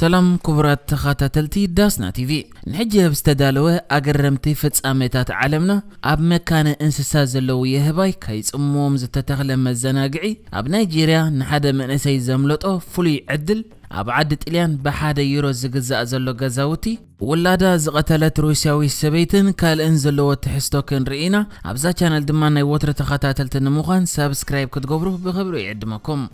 سلام كبرات تخاتا تلتي داسنا تي في نحجيب استدالوة اقرمتي فتس اميتات عالمنا اب مكان انسسا زلو يهباي كايس اموم زتا تغلى مزناقعي اب نيجيريا نحادة من اسي زملوتو فولي عدل اب عدد اليان بحادة يورو زقزا زلو قزاوتي ولادا زغتلت روسياوي سبيتن كال انزلو تحستو كن رئينا ابزا چانل دمان اي تخاتا تلتن مخان سابسكرايب كتقبرو بخبرو يعدمكم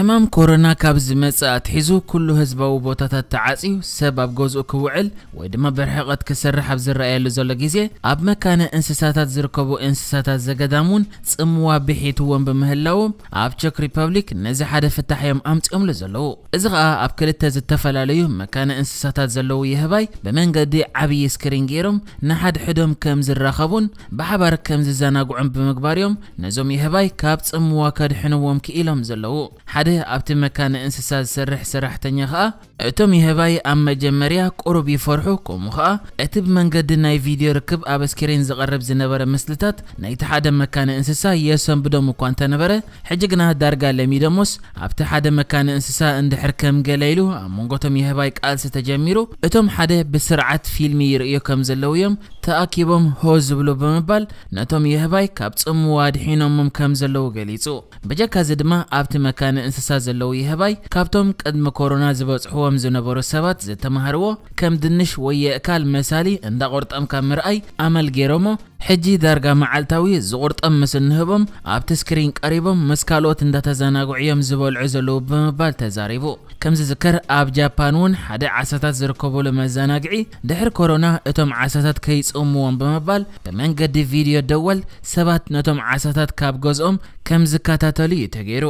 حمام كورونا كابز مسات حيزو كل هزبو بوتات التعاسي سبب جزء كوعل ودم برحقة كسر حبز الرأي لزول جيزي أب مكان إنسسات زركبو إنسسات زجدامون سموا بحيط وان بمهلاو أب تشيك ريبابليك نزح هذا فتح يوم أمت أم لزلو إزغاء أب كل تز التفل عليهم مكان إنسسات زلو يهباي بمن قدي عبي سكرينجيرم نحد حدهم كم زر رخبون بحبر كم زنا جوعم بمقباريهم نزوم يهباي كابت سموا كاد حنوم كيلهم زلو حد ሓደ ኣብቲ መካነ እንስሳ ዝሰርሕ ሰራሕተኛ ከዓ እቶም ይህባይ ኣብ መጀመርያ ቁሩብ ይፈርሑ ከምኡ ከዓ እቲ ብመንገዲ ናይ ቪድዮ ርክብ ኣብ እስክሪን ዝቐርብ ዝነበረ ምስልታት ናይቲ ሓደ መካነ እንስሳ የሰንብዶም እኳ እንተነበረ ሕጂ ግና ዳርጋ ለሚዶሞስ ኣብቲ ሓደ መካነ እንስሳ እንድሕር ከም ገለ ኢሉ ኣብ መንጎቶም የህባይ ቃልሲ ተጀሚሩ እቶም ሓደ ብስርዓት ፊልሚ ይርእዮ ከም ዘለዉ እዮም ተኣኪቦም ሆ ዝብሉ ብምባል ነቶም የህባይ ካብ ፅምዋ ድሒኖሞም ከም ዘለዉ ገሊጹ በጀካዚ ድማ ኣብቲ መካነ እንስሳ ዘለዎ ይህባይ ካብቶም ቅድሚ ኮሮና ዝበፅሕዎም ዝነበሩ ሰባት ዝተምሃርዎ ከም ድንሽ ወይ የእካል መሳሊ እንዳቆርጠም ካብ ምርኣይ ኣመል ገይሮሞ ሕጂ ዳርጋ መዓልታዊ ዝቁርጠም ምስ እንህቦም ኣብቲ ስክሪን ቀሪቦም ምስ ካልኦት እንዳተዘናግዑ እዮም ዝበልዑ ዘለዉ ብምባል ተዛሪቡ ከም ዝዝከር ኣብ ጃፓን እውን ሓደ ዓሳታት ዝርከበሉ መዘናግዒ ድሕሪ ኮሮና እቶም ዓሳታት ከይፅምዎም ብምባል ብመንገዲ ቪድዮ ደወል ሰባት ነቶም ዓሳታት ካብ ገዝኦም ከም ዝከታተሉ እዩ ተገይሩ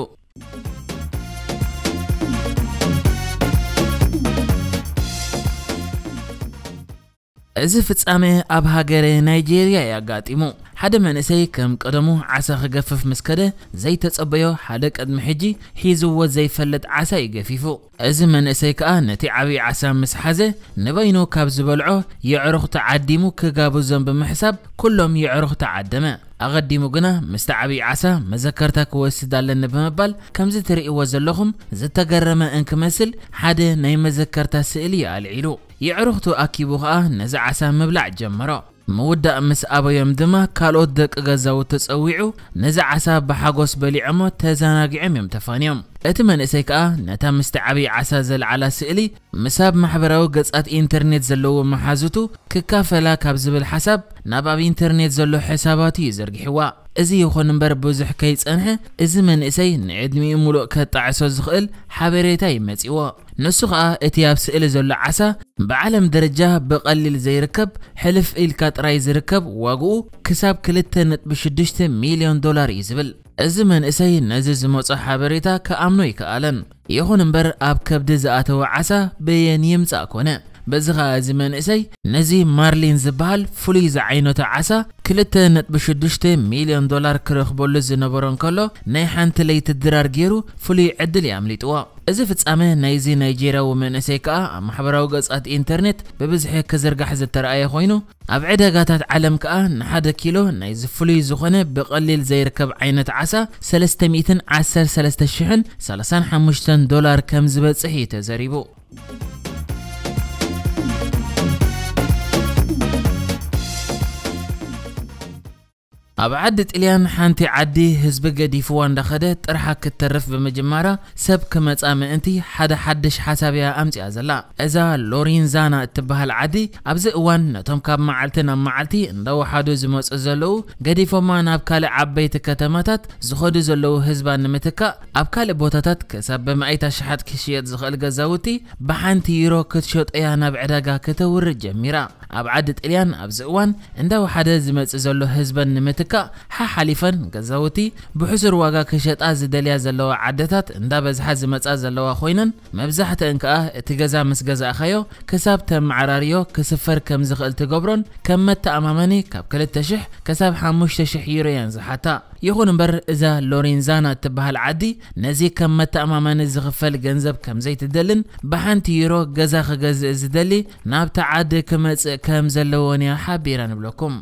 ازف تسامه اب هاگره نایجیریا یا گاتیمو حدا من اسی کم قدمو عسا خگفف مسکده زی تس ابیو حدا قدم حجی حیزو و زی فلت عسا یگفیفو ازف من اسی که آن نتی عوی عسا مسحزه نباینو کاب زبالعو یعرخ تعدیمو کگابو زنب محساب کلوم یعرخ تعدمه أغديمو قنا مستعبي عسى مذكرتك واستدال لنبه مبال كم زي تريئي وزلوخم زي تقرمه انك مسل حده نايم مذكرتا سئلي العلو يعرختو اكي بوغا نزع عسا مبلع جمرو مودا امس ابا يوم دما كالو دك غزاو تصويعو نزع عسا بحاغوس بلي عمو تزاناق عم يوم تفانيوم اتمن اسيكا آه نتا مستعبي عسا زل على سئلي مساب محبراو قصات انترنت زلو محازوتو ككافلا كابزبل حساب ناباب انترنت زلو حساباتي زرقحوا እዚ ይኹን እምበር ብዙሕ ከይጸንሐ እዚ መንእሰይ ንዕድሚኡ ሙሉእ ከጣዕሶ ዝኽእል ሓበሬታ ይመጺዎ ንሱ ከዓ እቲ ኣብ ስእሊ ዘሎ ዓሳ ብዓለም ደረጃ ብቐሊል ዘይርከብ ሕልፍ ኢልካ ጥራይ ዝርከብ ዋግኡ ክሳብ 2.6 ሚልዮን ዶላር እዩ ዝብል እዚ መንእሰይ ነዚ ዝመፆ ሓበሬታ ከኣምኖ ይከኣለን ይኹን እምበር ኣብ ከብዲ ዝኣተወ ዓሳ ብየን ይምጻእ ኮነ በዚ ኸ እዚ መንእሰይ ነዚ ማርሊን ዝበሃል ፍሉይ ዝዓይነቶ ዓሳ 2.6 ሚልዮን ዶላር ክረኽበሉ ዝነበሮ እንከሎ ናይ ሓንቲ ለይቲ ድራር ገይሩ ፍሉይ ዕድል የኣምሊጥዎ እዚ ፍጻመ ናይዚ ናይጀርያዊ መንእሰይ ከዓ ኣብ ማሕበራዊ ገጻት ኢንተርኔት ብብዝሒ ክዝርጋሕ ዝተረኣየ ኮይኑ ኣብ ዕዳጋታት ዓለም ከዓ ንሓደ ኪሎ ናይዚ ፍሉይ ዝኾነ ብቐሊል ዘይርከብ ዓይነት ዓሳ 313,035 ዶላር ከም ዝበጽሕ እዩ ተዘሪቡ اب عدت الیان حانتی عدی حزب گدی فوان دخده طرح کترف بمجمارا سب کمت ام انتی حدا حدش حسابیا امتی ازلا ازا لورینزانا اتبهل عدی ابز اوان نتم کاب معلتنا معلتی اندو حادو زموس ازلو گدی فو ما ناب کال عبیت کتماتت زخود زلو حزبان متکا اب کال بوتاتت کسب بمایتا شحت کشیت زخل گزاوتی بحانتی یرو کتشوت ایا ناب عداگا کتور جمیرا اب عدت الیان ابز اوان اندو حدا زموس ازلو حزبان متکا شركة ححلفا كزوتي بحسر واقا كشتا ዝደልያ ዘለዋ ዓደታት እንዳበዝሓ ዝመፃ ዘለዋ ኮይነን መብዛሕትአን ከዓ እቲ ገዛ ምስ ገዛእካዮ ክሳብ ተመዓራርዮ ክስፈር ከም ዝኽእል ትገብሮን ከም መተኣማመኒ ካብ 2,000 ክሳብ 5,000 ዩሮ እየን ዝሓታ ይኹን እምበር እዛ ሎሬንዛና እትበሃል ዓዲ ነዚ ከም መተኣማመኒ ዝኽፈል ገንዘብ ከም ዘይትደልን ብሓንቲ ዩሮ ገዛ ክገዝእ ዝደሊ ናብታ ዓዲ ክመፅእ ከም ዘለዎን እያ ሓቢራ ንብለኩም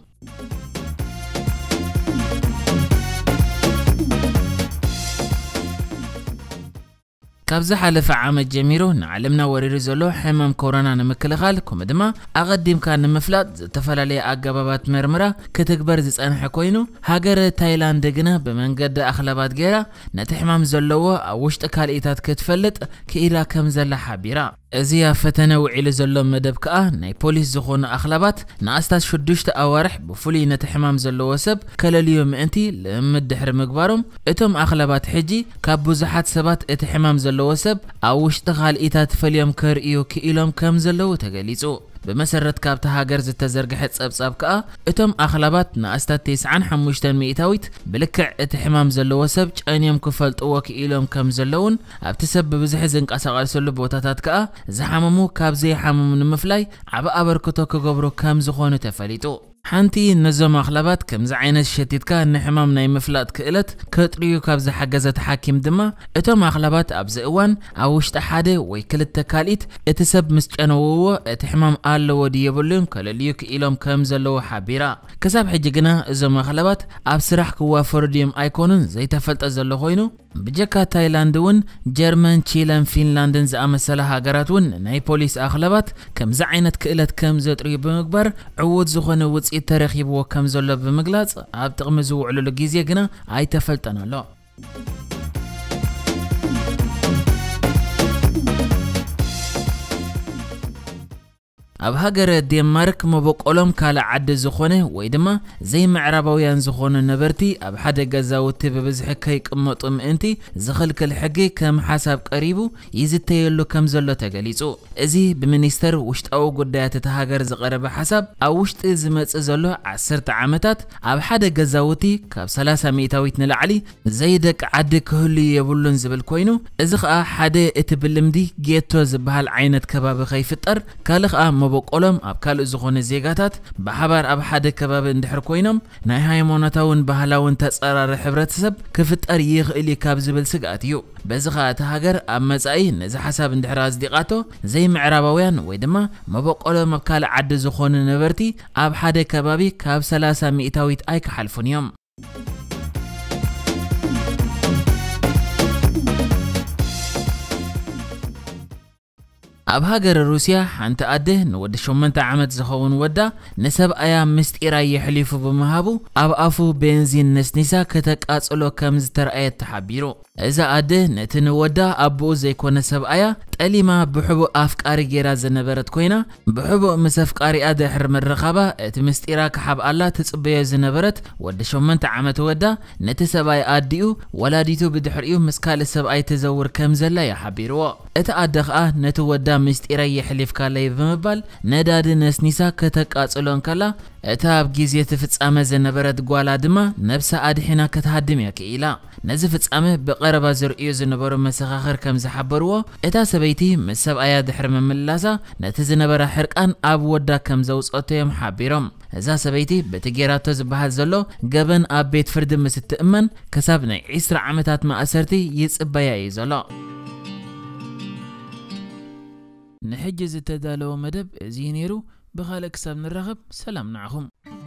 كابزا حلف عام جميرون علمنا وريري زلو حمام كورونا نمكلخال كومدما اغديم كان مفلات تفلالي اقبابات مرمرا كتكبر زيس انح كوينو هاگر تايلاند دقنا بمنقد اخلابات غيرا نتحمام زلوه اوشت اكال ايتات كتفلت كإلا كمزل حابيرا እዚ ኣብ ፈተነ ውዒሉ ዘሎ መደብ ከዓ ናይ ፖሊስ ዝኾኑ ኣኽላባት ንኣስታት 6 ኣዋርሕ ብፍሉይ ነቲ ሕማም ዘለዎ ሰብ ከለልዮ ምእንቲ ልእምድ ድሕሪ ምግባሮም እቶም ኣኽላባት ሕጂ ካብ ብዙሓት ሰባት እቲ ሕማም ዘለዎ ሰብ ኣብ ውሽጢ ካልኢታት ፈልዮም ከርእዩ ክኢሎም ከም ዘለዉ ተገሊጹ ብመሰረት ካብቲ ሃገር ዝተዘርግሐ ጸብጻብ ከኣ እቶም ኣኽላባት ንኣስታት 95 ሚእታዊት ብልክዕ እቲ ሕማም ዘለዎ ሰብ ጨንዮም ክፈልጥዎ ክኢሎም ከም ዘለውን ኣብቲ ሰብ ብብዝሒ ዝንቀሳቐሰሉ ቦታታት ከኣ ዝሓመሙ ካብ ዘይሓመሙ ንምፍላይ ዓብ ኣበርክቶ ክገብሩ ከም ዝኾኑ ተፈሊጡ ሓንቲ ነዞማኽለባት ከምዚ ዓይነት ሸቲትካ ንሕማም ናይ ምፍላጥ ክእለት ከጥርዩ ካብ ዝሓገዘ ተሓኪም ድማ እቶም ኣኽለባት ኣብዚ እዋን ኣብ ውሽጢ ሓደ ወይ ክልተ ካልኢት እቲ ሰብ ምስ ጨነውዎ እቲ ሕማም ኣለዎ ድየብሉን ከለልዩ ክኢሎም ከም ዘለዎ ሓቢራ ክሳብ ሕጂ ግና እዞም ኣኽለባት ኣብ ስራሕ ክዋፈሩ ድዮም ኣይኮኑን ዘይተፈልጠ ዘሎ ኮይኑ ብጀካ ታይላንድ እውን ጀርመን ቺለን ፊንላንድን ዝኣመሰለ ሃገራት እውን ናይ ፖሊስ ኣኽለባት ከምዚ ዓይነት ክእለት ከም ዘጥርዩ ብምግባር ዕውት ዝኾነ ውፅኢት ተረኺብዎ ከም ዘሎ ብምግላጽ ኣብ ጥቕሚ ዝውዕልሉ ግዜ ግና ኣይተፈልጠን ኣሎ ኣብ ሃገረ ዴንማርክ መበቆሎም ካልእ ዓዲ ዝኾነ ወይ ድማ ዘይምዕራባውያን ዝኾኑ ነበርቲ ኣብ ሓደ ገዛውቲ ብብዝሒ ከይቅመጡ ምእንቲ ዝኽልክል ሕጊ ከም ሓሳብ ቀሪቡ ይዝተየሉ ከም ዘሎ ተገሊጹ እዚ ብሚኒስተር ውሽጣዊ ጉዳያት እቲ ሃገር ዝቐረበ ሓሳብ ኣብ ውሽጢ ዝመፅእ ዘሎ 10 ዓመታት ኣብ ሓደ ገዛውቲ ካብ 30 ሚእታዊት ንላዕሊ ዘይደቂ ዓዲ ክህሉ የብሉን ዝብል ኮይኑ እዚ ከዓ ሓደ እቲ ብልምዲ ጌቶ ዝበሃል ዓይነት ከባቢ ከይፍጠር ካልእ ከዓ መበ بقولم أب كل زخون زيجاتات بحبر أب حد كباب اندحر كوينم نهاية منتون بهلاون تسأرر حبرة سب كفت أريخ اللي كابز بالسجاتيو بس خات هاجر أما زين إذا حسب اندحر أصدقاته زي معربويان ويدما ما بقولم أب عد زخون نبرتي أب حد كبابي كاب سلاسة أيك حلفون يوم اب هاجر روسيا انت ادهن ود شومنت عمت زخون ودا نسب ايا مستيرا يحلفو بمهابو اب افو بنزين نسنسا كتقاصلو كمز ترايت تحبيرو اذا ادهن نتن ودا ابو زيكون نسب ايا تأليما بحبو أفكاري جيرا زنبرت كوينا بحبو مس أفكاري أدحر من رخابة اتمست اراك كحب الله تسبيا زنبرت ود من عمت ودا نتسباي أديو ولا ديتو بدحر بدحريو مسكال السباي تزور كم زلا يا حبيرو أتأدخ أه نتودا مستيرا يحلف كالي بمبال نداد نسنيسا كتك أسألون كلا اتا بگیزی تفتسامه زنبرد گوالا دما نبسا آدحینا کتهادمیا که ایلا نزفتسامه بقربا زرئیو زنبرو مسخخر کم زحبروا اتا سبیتی مسب آیاد حرم ملاسا نت زنبرا حرکان آب ودا کم زوز اتیم حبیرم ازا سبیتی بتگیراتو زبهاد زلو گبن آب بیت فردم مست امن کساب نی عسر عمتات ما اثرتی یز بیایی زلو نحجز التدالو مدب زينيرو بغالك من الرغب سلام معهم